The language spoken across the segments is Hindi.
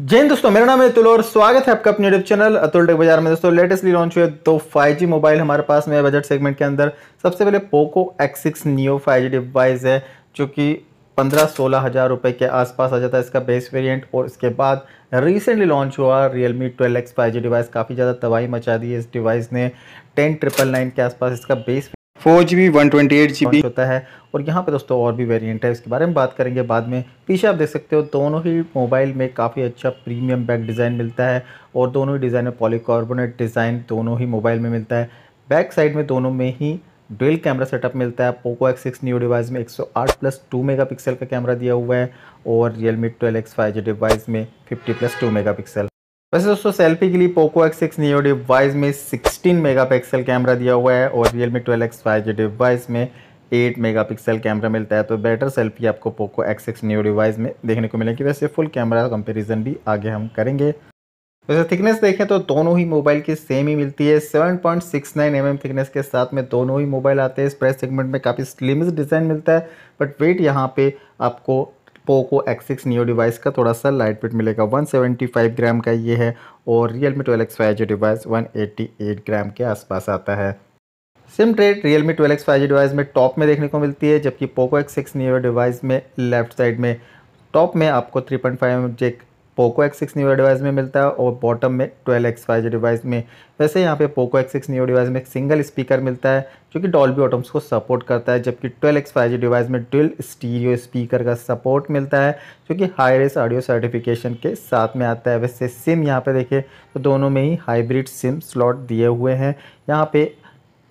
जय हिंद दोस्तों मेरा नाम है अतुल और स्वागत है आपका अपने यूट्यूब चैनल अतुल टेक बाजार में दोस्तों लेटेस्टली लॉन्च हुए दो फाइव जी मोबाइल हमारे पास में बजट सेगमेंट के अंदर सबसे पहले Poco X six neo five G device है जो कि पंद्रह सोलह हज़ार रुपये के आसपास आ जाता है इसका बेस वेरिएंट और इसके बाद रिसेंटली लॉन्च हुआ Realme twelve X five G device काफ़ी ज़्यादा तबाही मचा दी है इस डिवाइस ने टेन ट्रिपल नाइन के आसपास इसका base four G B one twenty eight G B होता है और यहाँ पे दोस्तों और भी वेरिएंट है इसके बारे में बात करेंगे बाद में पीछे आप देख सकते हो दोनों ही मोबाइल में काफ़ी अच्छा प्रीमियम बैक डिज़ाइन मिलता है और दोनों ही डिज़ाइन में पॉलीकार्बोनेट डिज़ाइन दोनों ही मोबाइल में मिलता है बैक साइड में दोनों में ही डुअल कैमरा सेटअप मिलता है Poco X six new device में 108 प्लस 2 मेगापिक्सल का कैमरा दिया हुआ है और Realme twelve X five G device में 50 प्लस 2 मेगापिक्सल वैसे दोस्तों सेल्फी के लिए Poco X six neo device में 16 मेगापिक्सल कैमरा दिया हुआ है और Realme twelve X five G device में 8 मेगापिक्सल कैमरा मिलता है तो बेटर सेल्फी आपको Poco X six neo device में देखने को मिलेगी वैसे फुल कैमरा कंपेरिजन भी आगे हम करेंगे वैसे थिकनेस देखें तो दोनों ही मोबाइल की सेम ही मिलती है 7.69 पॉइंट mm थिकनेस के साथ में दोनों ही मोबाइल आते हैं इस प्राइस सेगमेंट में काफ़ी स्लिम डिज़ाइन मिलता है बट वेट यहाँ पे आपको Poco X six neo device का थोड़ा सा लाइट वेट मिलेगा 175 ग्राम का ये है और Realme twelve X five G device 188 gram के आसपास आता है SIM tray Realme twelve X five G device में टॉप में देखने को मिलती है जबकि Poco X6 six neo device में लेफ्ट साइड में टॉप में आपको three point five jack Poco X six new device में मिलता है और बॉटम में ट्वेल्व एक्स फाइव डिवाइस में वैसे यहाँ पे Poco X six new device में एक सिंगल स्पीकर मिलता है जो कि डॉल्बी ऑटम्स को सपोर्ट करता है जबकि ट्वेल्व एक्स फाइव डिवाइस में ड्रिल स्टीरियो स्पीकर का सपोर्ट मिलता है जो कि हाई रेस ऑडियो सर्टिफिकेशन के साथ में आता है वैसे सिम यहाँ पर देखिए तो दोनों में ही हाईब्रिड सिम स्लॉट दिए हुए हैं यहाँ पे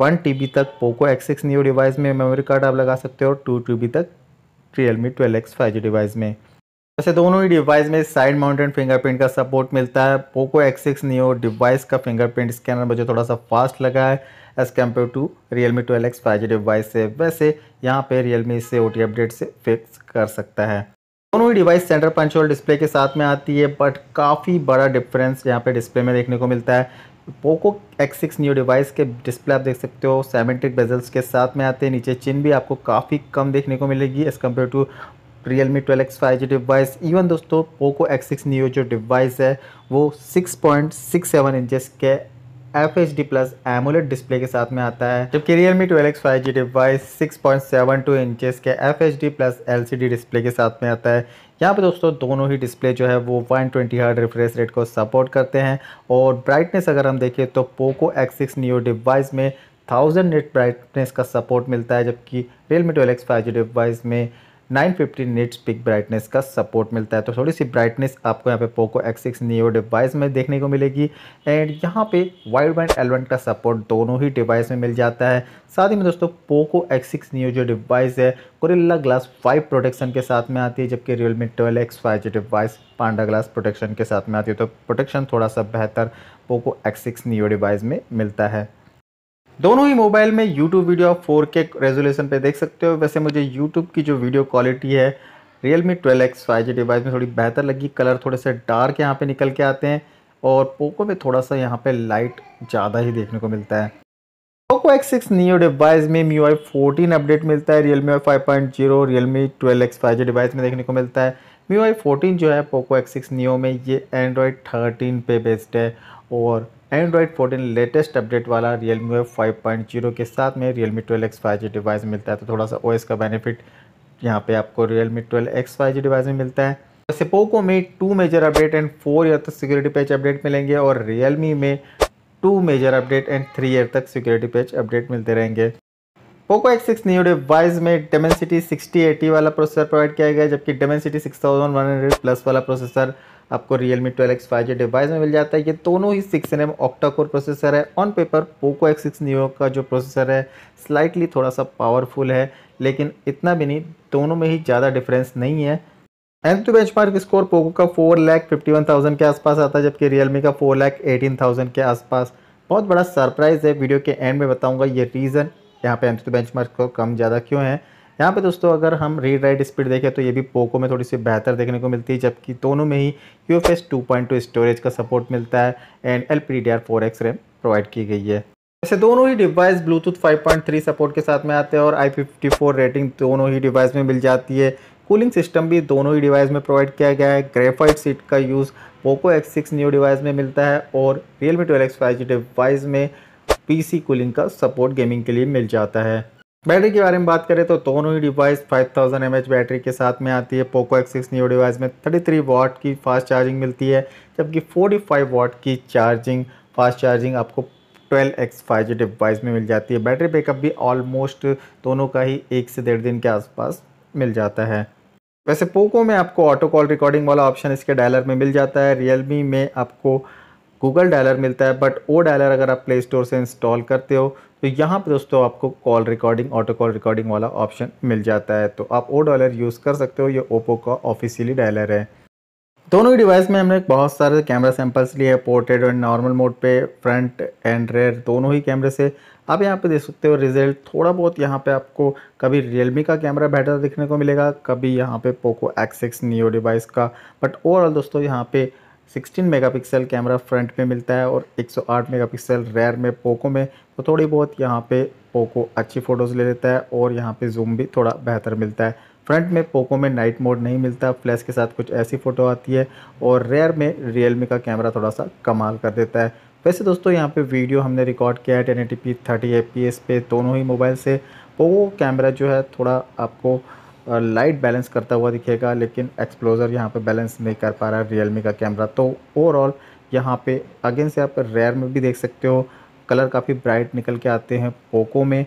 वन टी तक Poco X six new device में मेमोरी कार्ड आप लगा सकते हो और टू टी तक Realme twelve X five G device में वैसे दोनों ही डिवाइस में साइड माउंटेड फिंगरप्रिंट का सपोर्ट मिलता है Poco X six neo device का फिंगरप्रिंट स्कैनर मुझे थोड़ा सा फास्ट लगा है as compare to Realme twelve X five G device से वैसे यहाँ पे रियल मी इसे ओ टी अपडेट से फिक्स कर सकता है दोनों ही डिवाइस सेंटर पंच डिस्प्ले के साथ में आती है बट काफ़ी बड़ा डिफरेंस यहाँ पे डिस्प्ले में देखने को मिलता है Poco X six new device के डिस्प्ले आप देख सकते हो सेमेंट्रिक बेजल्स के साथ में आते हैं नीचे चिन भी आपको काफ़ी कम देखने को मिलेगी as compare to Realme twelve X five G device even दोस्तों पोको एक्स सिक्स न्यू जो डिवाइस है वो six point six seven inches के F H D plus AMOLED display के साथ में आता है जबकि Realme twelve X five G device six point seven two inches के F H D plus L C D display के साथ में आता है यहाँ पे दोस्तों दोनों ही डिस्प्ले जो है वो 120 ट्वेंटी हार्ड रिफ्रेश रेट को सपोर्ट करते हैं और ब्राइटनेस अगर हम देखें तो Poco X six new device में थाउजेंड नेट ब्राइटनेस का सपोर्ट मिलता है जबकि Realme twelve X five G device में 950 निट्स पिक ब्राइटनेस का सपोर्ट मिलता है तो थोड़ी सी ब्राइटनेस आपको यहाँ पे Poco X6 six neo device में देखने को मिलेगी एंड यहाँ पे वाइड बैंड एलवन का सपोर्ट दोनों ही डिवाइस में मिल जाता है साथ ही में दोस्तों पोको X6 सिक्स नियो जो डिवाइस है कोरिल्ला ग्लास फाइव प्रोटेक्शन के साथ में आती है जबकि रियलमी ट्वेल्व एक्स फाइव जो डिवाइस पांडा ग्लास प्रोटेक्शन के साथ में आती है तो प्रोटेक्शन थोड़ा सा बेहतर Poco X six neo device में मिलता है दोनों ही मोबाइल में यूट्यूब वीडियो आप फोर के रेजोल्यूशन पर देख सकते हो वैसे मुझे यूट्यूब की जो वीडियो क्वालिटी है Realme 12X X five G device में थोड़ी बेहतर लगी कलर थोड़े से डार्क यहाँ पे निकल के आते हैं और पोको में थोड़ा सा यहाँ पे लाइट ज़्यादा ही देखने को मिलता है Poco X6 six new device में 14 आई फोर्टीन अपडेट मिलता है Realme I five point zero Realme twelve X five G device में देखने को मिलता है MIUI 14 जो है पोको X6 सिक्स में ये Android थर्टीन पे बेस्ड है और एंड्रॉयड फोर्टीन लेटेस्ट अपडेट वाला Realme five point zero के साथ में Realme twelve X five G device मिलता है तो थोड़ा सा ओ का बेनिफिट यहाँ पे आपको Realme twelve X five G device में मिलता है वैसे पोको में two major update and four year तक सिक्योरिटी पैच अपडेट मिलेंगे और रियल में two major update and three year तक सिक्योरिटी पैच अपडेट मिलते रहेंगे Poco X six new device में डेमेंसिटी सिक्सटी एटी वाला प्रोसेसर प्रोवाइड किया गया जबकि Dimensity six thousand one hundred plus वाला प्रोसेसर आपको Realme twelve X five G device में मिल जाता है ये दोनों ही six N M octa core processor है on paper Poco X six new का जो प्रोसेसर है स्लाइटली थोड़ा सा पावरफुल है लेकिन इतना भी नहीं दोनों में ही ज़्यादा डिफरेंस नहीं है AnTuTu mark score Poco का four lakh fifty one thousand के आसपास आता है जबकि मी का फोर लैख एटीन थाउजेंड के आसपास बहुत बड़ा सरप्राइज़ है वीडियो के एंड में बताऊंगा ये रीज़न यहाँ पे एम बेंचमार्क को कम ज़्यादा क्यों है यहाँ पे दोस्तों अगर हम रीड राइट स्पीड देखें तो ये भी पोको में थोड़ी सी बेहतर देखने को मिलती है जबकि दोनों में ही U F S two point two storage का सपोर्ट मिलता है and L P D R four X RAM provide की गई है वैसे दोनों ही डिवाइस ब्लूटूथ 5.3 सपोर्ट के साथ में आते हैं और आई रेटिंग दोनों ही डिवाइस में मिल जाती है कूलिंग सिस्टम भी दोनों ही डिवाइस में प्रोवाइड किया गया है ग्रेफाइट सीट का use Poco X six new device में मिलता है और Realme twelve X five G device में पीसी कूलिंग का सपोर्ट गेमिंग के लिए मिल जाता है बैटरी के बारे में बात करें तो दोनों ही डिवाइस 5000 थाउजेंड बैटरी के साथ में आती है पोको सिक्स न्यू डिवाइस में 33 वाट की फास्ट चार्जिंग मिलती है जबकि 45 वाट की चार्जिंग फास्ट चार्जिंग आपको 12x एक्स फाइव डिवाइस में मिल जाती है बैटरी बैकअप भी ऑलमोस्ट दोनों का ही एक से डेढ़ दिन के आसपास मिल जाता है वैसे पोको में आपको ऑटो कॉल रिकॉर्डिंग वाला ऑप्शन इसके डायलर में मिल जाता है रियलमी में आपको गूगल डायलर मिलता है बट ओ डायलर अगर आप प्ले स्टोर से इंस्टॉल करते हो तो यहाँ पे दोस्तों आपको call recording auto call recording वाला ऑप्शन मिल जाता है तो आप ओ डायलर यूज़ कर सकते हो ये ओप्पो का ऑफिशियली डायलर है दोनों ही डिवाइस में हमने बहुत सारे कैमरा सैंपल्स लिए पोर्ट्रेट और नॉर्मल मोड पे फ्रंट एंड रेयर दोनों ही कैमरे से आप यहाँ पे देख सकते हो रिजल्ट थोड़ा बहुत यहाँ पे आपको कभी रियलमी का कैमरा बेटर देखने को मिलेगा कभी यहाँ पे Poco X six neo device का बट ओवरऑल दोस्तों यहाँ पे 16 मेगापिक्सल कैमरा फ्रंट में मिलता है और 108 मेगापिक्सल रेयर में पोको में तो थोड़ी बहुत यहाँ पे पोको अच्छी फ़ोटोज़ ले लेता है और यहाँ पे जूम भी थोड़ा बेहतर मिलता है फ्रंट में पोको में नाइट मोड नहीं मिलता फ्लैश के साथ कुछ ऐसी फ़ोटो आती है और रेयर में रियलमी का कैमरा थोड़ा सा कमाल कर देता है वैसे दोस्तों यहाँ पे वीडियो हमने रिकॉर्ड किया है ten eighty P thirty F पे दोनों ही मोबाइल से पोको कैमरा जो है थोड़ा आपको लाइट बैलेंस करता हुआ दिखेगा लेकिन एक्सप्लोज़र यहाँ पे बैलेंस नहीं कर पा रहा है रियल का कैमरा तो ओवरऑल यहाँ पे अगेन से आप रेयर में भी देख सकते हो कलर काफ़ी ब्राइट निकल के आते हैं पोको में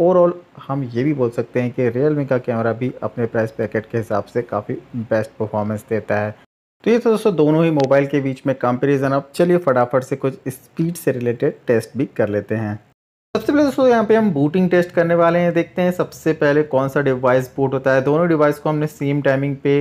ओवरऑल हम ये भी बोल सकते हैं कि रियल का कैमरा भी अपने प्राइस पैकेट के हिसाब से काफ़ी बेस्ट परफॉर्मेंस देता है तो ये तो दोस्तों दोनों ही मोबाइल के बीच में कंपेरिजन अब चलिए फटाफट से कुछ स्पीड से रिलेटेड टेस्ट भी कर लेते हैं सबसे पहले दोस्तों यहाँ पे हम बूटिंग टेस्ट करने वाले हैं देखते हैं सबसे पहले कौन सा डिवाइस बूट होता है दोनों डिवाइस को हमने सेम टाइमिंग पे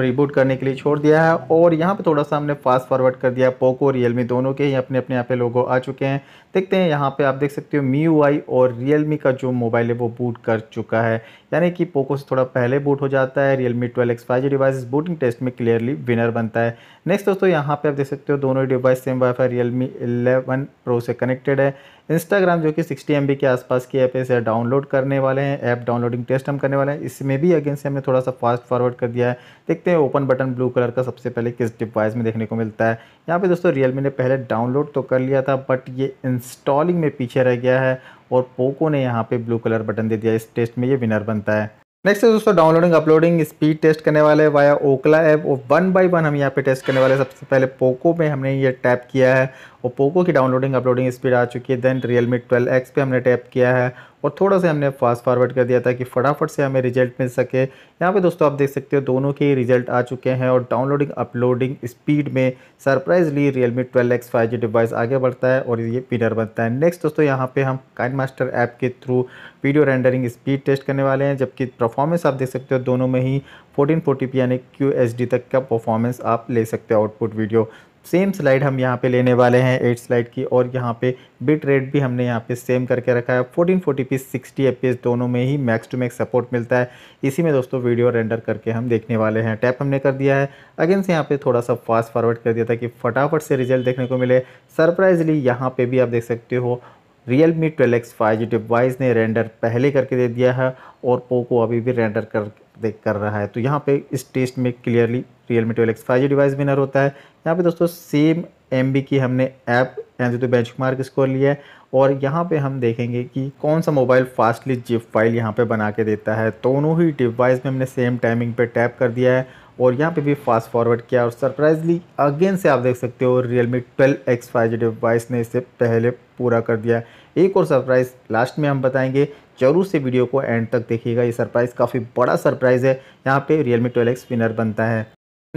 रिबूट करने के लिए छोड़ दिया है और यहाँ पे थोड़ा सा हमने फास्ट फॉरवर्ड कर दिया पोको और रियलमी दोनों के ही अपने अपने यहाँ पे लोगों आ चुके हैं देखते हैं यहाँ पे आप देख सकते हो मी यू और रियलमी का जो मोबाइल है वो बूट कर चुका है यानी कि पोको से थोड़ा पहले बूट हो जाता है Realme twelve X five G device booting test में क्लियरली विनर बनता है नेक्स्ट दोस्तों यहाँ पर आप देख सकते हो दोनों device same wifi Realme eleven pro से कनेक्टेड है इंस्टाग्राम जो कि सिक्सटी एम के आसपास की ऐप इसे डाउनलोड करने वाले हैं ऐप डाउनलोडिंग टेस्ट हम करने वाले हैं इसमें भी अगेन से हमने थोड़ा सा फास्ट फॉरवर्ड कर दिया है देखते हैं ओपन बटन ब्लू कलर का सबसे पहले किस डिवाइस में देखने को मिलता है यहाँ पे दोस्तों रियलमी ने पहले डाउनलोड तो कर लिया था बट ये इंस्टॉलिंग में पीछे रह गया है और पोको ने यहाँ पे ब्लू कलर बटन दे दिया इस टेस्ट में ये विनर बनता है नेक्स्ट है दोस्तों डाउनलोडिंग अपलोडिंग स्पीड टेस्ट करने वाले वाया ओकला ऐप और वन बाई वन हम यहाँ पे टेस्ट करने वाले सबसे पहले पोको में हमने ये टैप किया है और पोको की डाउनलोडिंग अपलोडिंग स्पीड आ चुकी है then Realme twelve X पर हमने टैप किया है और थोड़ा सा हमने फास्ट फॉरवर्ड कर दिया था कि फटाफट से हमें रिजल्ट मिल सके यहाँ पे दोस्तों आप देख सकते हो दोनों के रिजल्ट आ चुके हैं और डाउनलोडिंग अपलोडिंग स्पीड में surprisingly Realme twelve X five G device आगे बढ़ता है और ये पिनर बनता है नेक्स्ट दोस्तों यहाँ पर हम काइन मास्टर ऐप के through video rendering speed test करने वाले हैं जबकि परफॉर्मेंस आप देख सकते हो दोनों में ही फोर्टीन फोर्टी पी यानी क्यू एच डी तक का परफॉर्मेंस आप ले सकते हो आउटपुट वीडियो सेम स्लाइड हम यहाँ पे लेने वाले हैं एट स्लाइड की और यहाँ पे बिट रेट भी हमने यहाँ पे सेम करके रखा है 1440p 60fps दोनों में ही मैक्स टू मैक्स सपोर्ट मिलता है इसी में दोस्तों वीडियो रेंडर करके हम देखने वाले हैं टैप हमने कर दिया है अगेन से यहाँ पे थोड़ा सा फास्ट फॉरवर्ड कर दिया था कि फटाफट से रिजल्ट देखने को मिले सरप्राइजली यहाँ पर भी आप देख सकते हो Realme twelve X five G device ने रेंडर पहले करके दे दिया है और पोको अभी भी रेंडर कर देख कर रहा है तो यहाँ पे इस टेस्ट में clearly Realme twelve X five G device winner होता है यहाँ पे दोस्तों सेम एम की हमने ऐप एन तो बेंच मार्क स्कोर लिया है और यहाँ पे हम देखेंगे कि कौन सा मोबाइल फास्टली जिप फाइल यहाँ पे बना के देता है दोनों ही डिवाइस में हमने सेम टाइमिंग पे टैप कर दिया है और यहाँ पे भी फास्ट फॉरवर्ड किया और सरप्राइजली अगेन से आप देख सकते हो Realme twelve X five G device ने इसे पहले पूरा कर दिया एक और सरप्राइज़ लास्ट में हम बताएंगे जरूर से वीडियो को एंड तक देखिएगा ये सरप्राइज़ काफ़ी बड़ा सरप्राइज़ है यहाँ पे Realme twelve X winner बनता है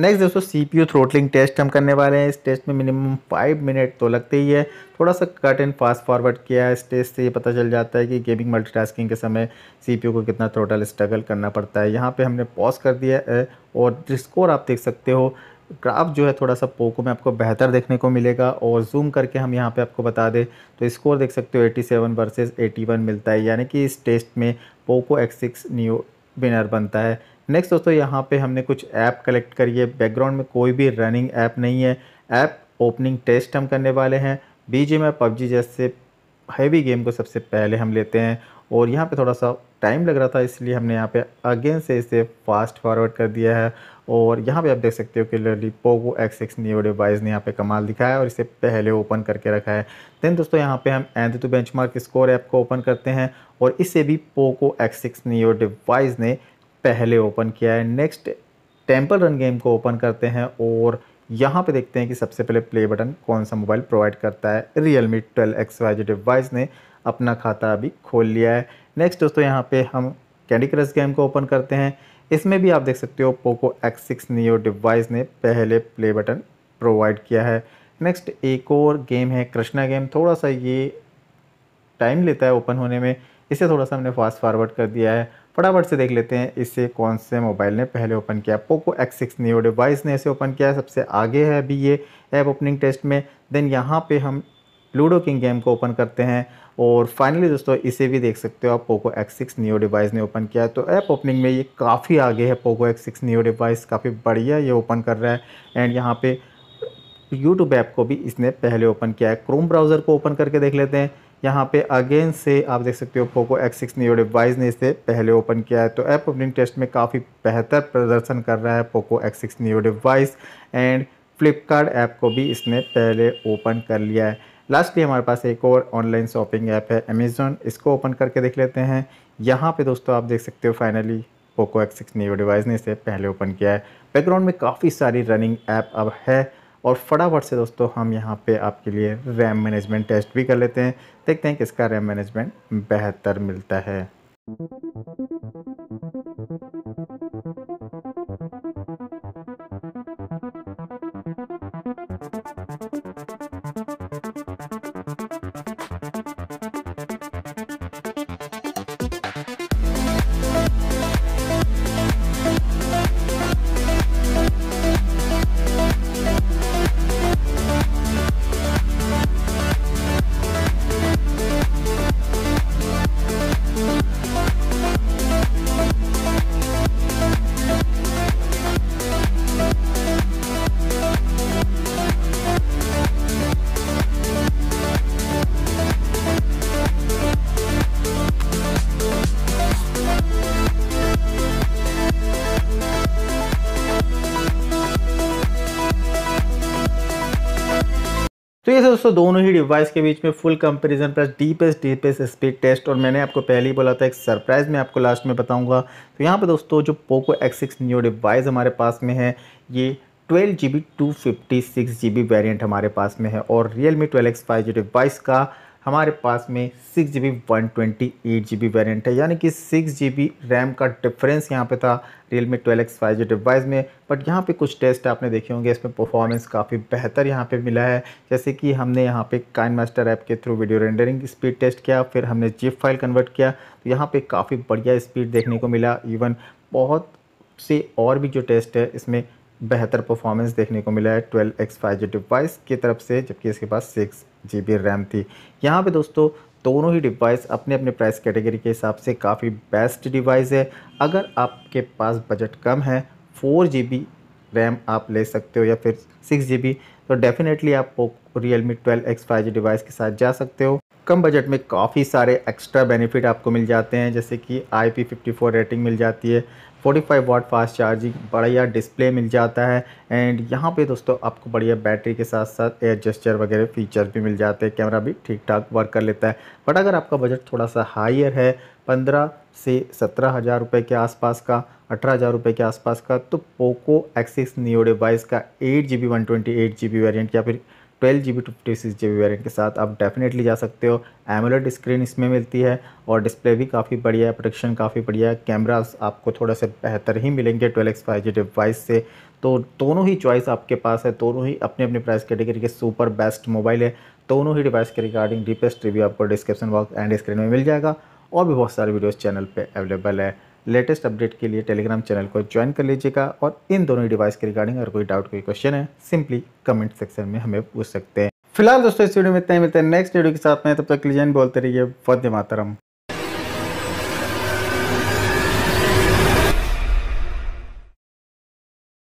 नेक्स्ट दोस्तों सी पी थ्रोटलिंग टेस्ट हम करने वाले हैं इस टेस्ट में मिनिमम फाइव मिनट तो लगते ही है थोड़ा सा कट एंड फास्ट फॉरवर्ड किया है इस टेस्ट से ये पता चल जाता है कि गेमिंग मल्टीटास्किंग के समय सी पी को कितना थ्रोटल स्ट्रगल करना पड़ता है यहाँ पे हमने पॉज कर दिया है और स्कोर आप देख सकते हो ग्राफ जो है थोड़ा सा पोको में आपको बेहतर देखने को मिलेगा और जूम करके हम यहाँ पे आपको बता दें तो स्कोर देख सकते हो 87 सेवन वर्सेज एटी मिलता है यानी कि इस टेस्ट में Poco X six new winner बनता है नेक्स्ट दोस्तों यहाँ पे हमने कुछ ऐप कलेक्ट करी है बैकग्राउंड में कोई भी रनिंग ऐप नहीं है ऐप ओपनिंग टेस्ट हम करने वाले हैं जी में पबजी जैसे हैवी गेम को सबसे पहले हम लेते हैं और यहाँ पे थोड़ा सा टाइम लग रहा था इसलिए हमने यहाँ पे अगेन से इसे फास्ट फॉरवर्ड कर दिया है और यहाँ पे आप देख सकते हो कि clearly Poco X X new device ने यहाँ पे कमाल दिखाया और इसे पहले ओपन करके रखा है देन दोस्तों यहाँ पे हम AnTuTu benchmark score app को ओपन करते हैं और इसे भी Poco X X new device ने पहले ओपन किया है नेक्स्ट टेम्पल रन गेम को ओपन करते हैं और यहाँ पे देखते हैं कि सबसे पहले प्ले बटन कौन सा मोबाइल प्रोवाइड करता है रियल मी ट्वेल्व एक्स वाई जो डिवाइस ने अपना खाता अभी खोल लिया है नेक्स्ट दोस्तों यहाँ पे हम कैंडी क्रश गेम को ओपन करते हैं इसमें भी आप देख सकते हो Poco X six neo device ने पहले प्ले बटन प्रोवाइड किया है नेक्स्ट एक और गेम है कृष्णा गेम थोड़ा सा ये टाइम लेता है ओपन होने में इसे थोड़ा सा हमने फास्ट फॉरवर्ड कर दिया है फटाफट से देख लेते हैं इसे कौन से मोबाइल ने पहले ओपन किया Poco X six neo device ने इसे ओपन किया है सबसे आगे है अभी ये ऐप ओपनिंग टेस्ट में देन यहाँ पे हम लूडो किंग गेम को ओपन करते हैं और फाइनली दोस्तों इसे भी देख सकते हो आप Poco X six neo device ने ओपन किया है तो ऐप ओपनिंग में ये काफ़ी आगे है Poco X six neo device काफ़ी बढ़िया ये ओपन कर रहा है एंड यहाँ पर यूट्यूब ऐप को भी इसने पहले ओपन किया है क्रोम ब्राउज़र को ओपन करके देख लेते हैं यहाँ पे अगेन से आप देख सकते हो Poco X six neo device ने इसे पहले ओपन किया है तो ऐप ओपनिंग टेस्ट में काफ़ी बेहतर प्रदर्शन कर रहा है Poco X six neo device and Flipkart app को भी इसने पहले ओपन कर लिया है लास्टली हमारे पास एक और ऑनलाइन शॉपिंग ऐप है अमेज़ोन इसको ओपन करके देख लेते हैं यहाँ पर दोस्तों आप देख सकते हो finally Poco X six neo device ने इसे पहले ओपन किया है बैकग्राउंड में काफ़ी सारी रनिंग ऐप अब है और फटाफट से दोस्तों हम यहाँ पे आपके लिए रैम मैनेजमेंट टेस्ट भी कर लेते हैं देखते हैं किसका रैम मैनेजमेंट बेहतर मिलता है तो दोस्तों दोनों ही डिवाइस के बीच में full comparison plus deepest deepest speed test और मैंने आपको पहले ही बोला था एक सरप्राइज़ मैं आपको लास्ट में बताऊंगा तो यहाँ पे दोस्तों जो Poco X six new device हमारे पास में है ये twelve G B two fifty six G B variant हमारे पास में है और Realme twelve X five G device का हमारे पास में six G B one twenty eight G B variant है यानी कि सिक्स जी बी रैम का डिफरेंस यहाँ पे था Realme twelve X five G device में बट यहाँ पे कुछ टेस्ट आपने देखे होंगे इसमें परफॉर्मेंस काफ़ी बेहतर यहाँ पे मिला है जैसे कि हमने यहाँ पे काइन मास्टर ऐप के through video rendering speed test किया फिर हमने जिप फाइल कन्वर्ट किया तो यहाँ पर काफ़ी बढ़िया स्पीड देखने को मिला इवन बहुत से और भी जो टेस्ट है इसमें बेहतर परफॉर्मेंस देखने को मिला है twelve X five G device की तरफ से जबकि इसके पास सिक्स जी बी रैम थी यहाँ पे दोस्तों दोनों ही डिवाइस अपने अपने प्राइस कैटेगरी के हिसाब से काफ़ी बेस्ट डिवाइस है अगर आपके पास बजट कम है फोर जी बी रैम आप ले सकते हो या फिर सिक्स जी बी तो डेफिनेटली आप Realme twelve X five G device के साथ जा सकते हो कम बजट में काफ़ी सारे एक्स्ट्रा बेनिफिट आपको मिल जाते हैं जैसे कि I P fifty four rating मिल जाती है 45 वाट फास्ट चार्जिंग बढ़िया डिस्प्ले मिल जाता है एंड यहाँ पे दोस्तों आपको बढ़िया बैटरी के साथ साथ एयर वगैरह फीचर भी मिल जाते हैं कैमरा भी ठीक ठाक वर्क कर लेता है बट अगर आपका बजट थोड़ा सा हाइयर है पंद्रह से सत्रह हज़ार रुपये के आसपास का अठारह हज़ार रुपये के आसपास का तो पोको एक्सिस नियो डिवाइस का eight G B one twenty eight G B variant या फिर twelve G B fifty six G के साथ आप डेफिनेटली जा सकते हो एमोलेट स्क्रीन इसमें मिलती है और डिस्प्ले भी काफ़ी बढ़िया है प्रोटेक्शन काफ़ी बढ़िया है कैमरास आपको थोड़ा सा बेहतर ही मिलेंगे twelve X five G device से तो दोनों ही चॉइस आपके पास है दोनों ही अपने अपने प्राइस कैटेगरी के सुपर बेस्ट मोबाइल है दोनों ही डिवाइस के रिगार्डिंग डीपेस्ट रिव्यू आपको डिस्क्रिप्शन बॉक्स एंड स्क्रीन में मिल जाएगा और भी बहुत सारे वीडियोज़ चैनल पर अवेलेबल है लेटेस्ट अपडेट के लिए टेलीग्राम चैनल को ज्वाइन कर लीजिएगा और इन दोनों डिवाइस के रिगार्डिंग अगर कोई डाउट कोई क्वेश्चन है सिंपली कमेंट सेक्शन में हमें पूछ सकते हैं फिलहाल दोस्तों इस वीडियो में इतना ही मिलते हैं नेक्स्ट वीडियो के साथ में तब तक लीजिए बोलते रहिए वद्य मातरम